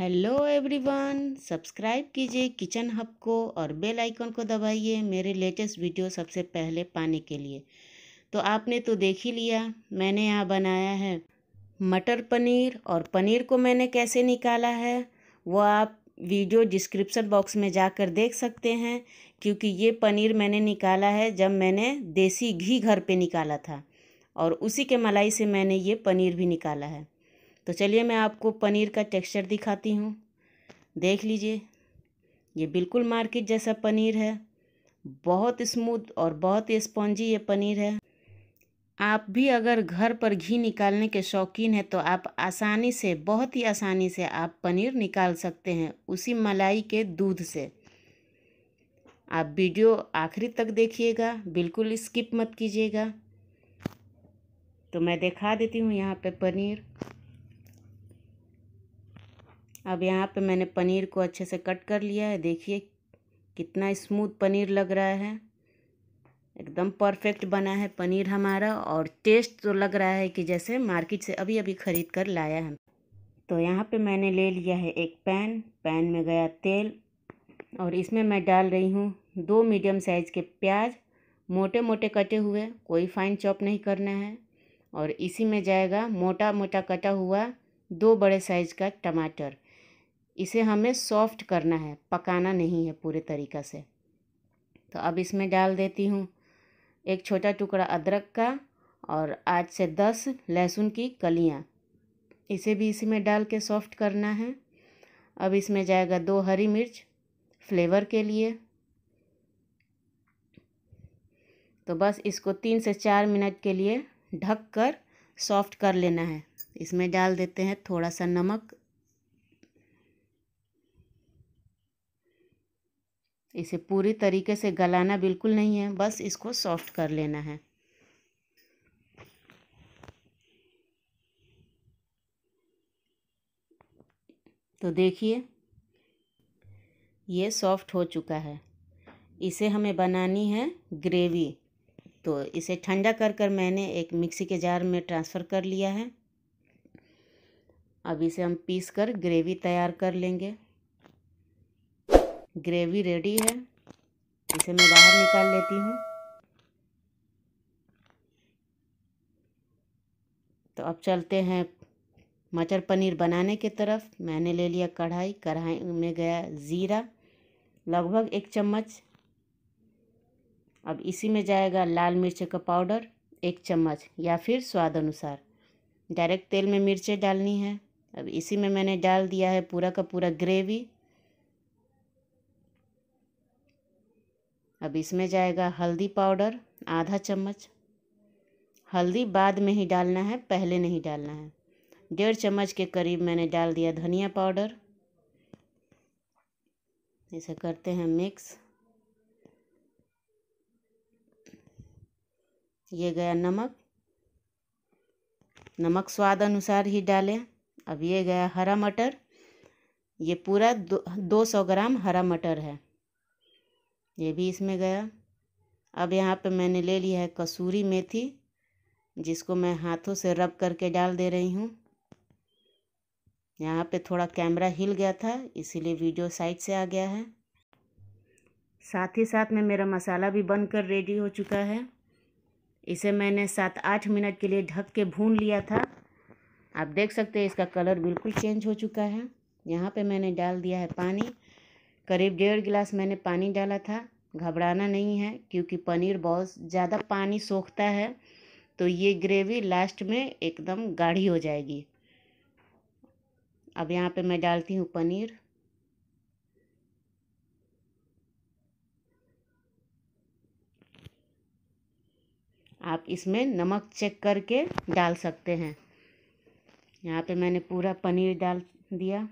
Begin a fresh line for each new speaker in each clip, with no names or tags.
hello everyone subscribe कीजिए kitchen hub को और बेल आइकन को दबाइए मेरे लेटेस्ट वीडियो सबसे पहले पाने के लिए तो आपने तो देख ही लिया मैंने यहाँ बनाया है मटर पनीर और पनीर को मैंने कैसे निकाला है वो आप वीडियो डिस्क्रिप्शन बॉक्स में जाकर देख सकते हैं क्योंकि ये पनीर मैंने निकाला है जब मैंने देसी घी घर पर निकाला था और उसी के मलाई से मैंने ये पनीर भी निकाला है तो चलिए मैं आपको पनीर का टेक्सचर दिखाती हूँ देख लीजिए ये बिल्कुल मार्केट जैसा पनीर है बहुत स्मूथ और बहुत स्पॉन्जी ये पनीर है आप भी अगर घर पर घी निकालने के शौकीन हैं तो आप आसानी से बहुत ही आसानी से आप पनीर निकाल सकते हैं उसी मलाई के दूध से आप वीडियो आखिरी तक देखिएगा बिल्कुल स्किप मत कीजिएगा तो मैं दिखा देती हूँ यहाँ पे पनीर अब यहाँ पे मैंने पनीर को अच्छे से कट कर लिया है देखिए कितना स्मूथ पनीर लग रहा है एकदम परफेक्ट बना है पनीर हमारा और टेस्ट तो लग रहा है कि जैसे मार्केट से अभी अभी ख़रीद कर लाया है तो यहाँ पे मैंने ले लिया है एक पैन पैन में गया तेल और इसमें मैं डाल रही हूँ दो मीडियम साइज़ के प्याज मोटे मोटे कटे हुए कोई फाइन चॉप नहीं करना है और इसी में जाएगा मोटा मोटा कटा हुआ दो बड़े साइज़ का टमाटर इसे हमें सॉफ्ट करना है पकाना नहीं है पूरे तरीक़ा से तो अब इसमें डाल देती हूँ एक छोटा टुकड़ा अदरक का और आज से दस लहसुन की कलियाँ इसे भी इसी में डाल के सॉफ्ट करना है अब इसमें जाएगा दो हरी मिर्च फ्लेवर के लिए तो बस इसको तीन से चार मिनट के लिए ढक कर सॉफ्ट कर लेना है इसमें डाल देते हैं थोड़ा सा नमक इसे पूरी तरीके से गलाना बिल्कुल नहीं है बस इसको सॉफ्ट कर लेना है तो देखिए ये सॉफ्ट हो चुका है इसे हमें बनानी है ग्रेवी तो इसे ठंडा कर कर मैंने एक मिक्सी के जार में ट्रांसफ़र कर लिया है अब इसे हम पीस कर ग्रेवी तैयार कर लेंगे ग्रेवी रेडी है इसे मैं बाहर निकाल लेती हूँ तो अब चलते हैं मटर पनीर बनाने की तरफ मैंने ले लिया कढ़ाई कढ़ाई में गया ज़ीरा लगभग एक चम्मच अब इसी में जाएगा लाल मिर्च का पाउडर एक चम्मच या फिर स्वाद अनुसार डायरेक्ट तेल में मिर्चें डालनी है अब इसी में मैंने डाल दिया है पूरा का पूरा ग्रेवी अब इसमें जाएगा हल्दी पाउडर आधा चम्मच हल्दी बाद में ही डालना है पहले नहीं डालना है डेढ़ चम्मच के करीब मैंने डाल दिया धनिया पाउडर इसे करते हैं मिक्स ये गया नमक नमक स्वाद अनुसार ही डालें अब ये गया हरा मटर ये पूरा दो, दो सौ ग्राम हरा मटर है ये भी इसमें गया अब यहाँ पे मैंने ले लिया है कसूरी मेथी जिसको मैं हाथों से रब करके डाल दे रही हूँ यहाँ पे थोड़ा कैमरा हिल गया था इसीलिए वीडियो साइड से आ गया है साथ ही साथ में मेरा मसाला भी बनकर रेडी हो चुका है इसे मैंने सात आठ मिनट के लिए ढक के भून लिया था आप देख सकते हैं इसका कलर बिल्कुल चेंज हो चुका है यहाँ पे मैंने डाल दिया है पानी करीब डेढ़ गिलास मैंने पानी डाला था घबराना नहीं है क्योंकि पनीर बहुत ज़्यादा पानी सोखता है तो ये ग्रेवी लास्ट में एकदम गाढ़ी हो जाएगी अब यहाँ पे मैं डालती हूँ पनीर आप इसमें नमक चेक करके डाल सकते हैं यहाँ पे मैंने पूरा पनीर डाल दिया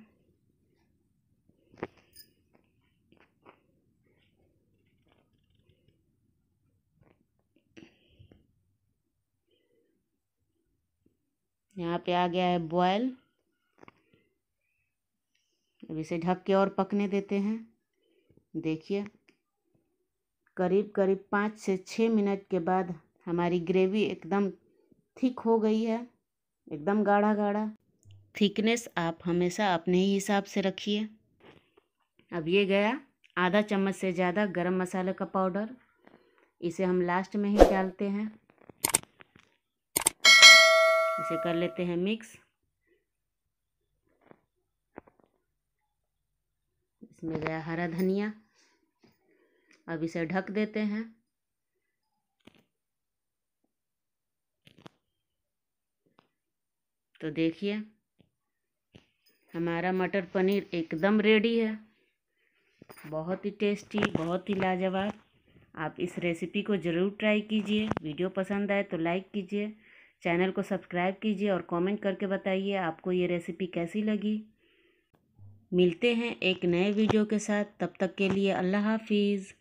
यहाँ पे आ गया है बॉयल अब इसे ढक के और पकने देते हैं देखिए करीब करीब पाँच से छः मिनट के बाद हमारी ग्रेवी एकदम थिक हो गई है एकदम गाढ़ा गाढ़ा थिकनेस आप हमेशा अपने ही हिसाब से रखिए अब ये गया आधा चम्मच से ज़्यादा गरम मसाले का पाउडर इसे हम लास्ट में ही डालते हैं इसे कर लेते हैं मिक्स इसमें गया हरा धनिया अब इसे ढक देते हैं तो देखिए हमारा मटर पनीर एकदम रेडी है बहुत ही टेस्टी बहुत ही लाजवाब आप इस रेसिपी को ज़रूर ट्राई कीजिए वीडियो पसंद आए तो लाइक कीजिए चैनल को सब्सक्राइब कीजिए और कमेंट करके बताइए आपको ये रेसिपी कैसी लगी मिलते हैं एक नए वीडियो के साथ तब तक के लिए अल्लाह हाफिज़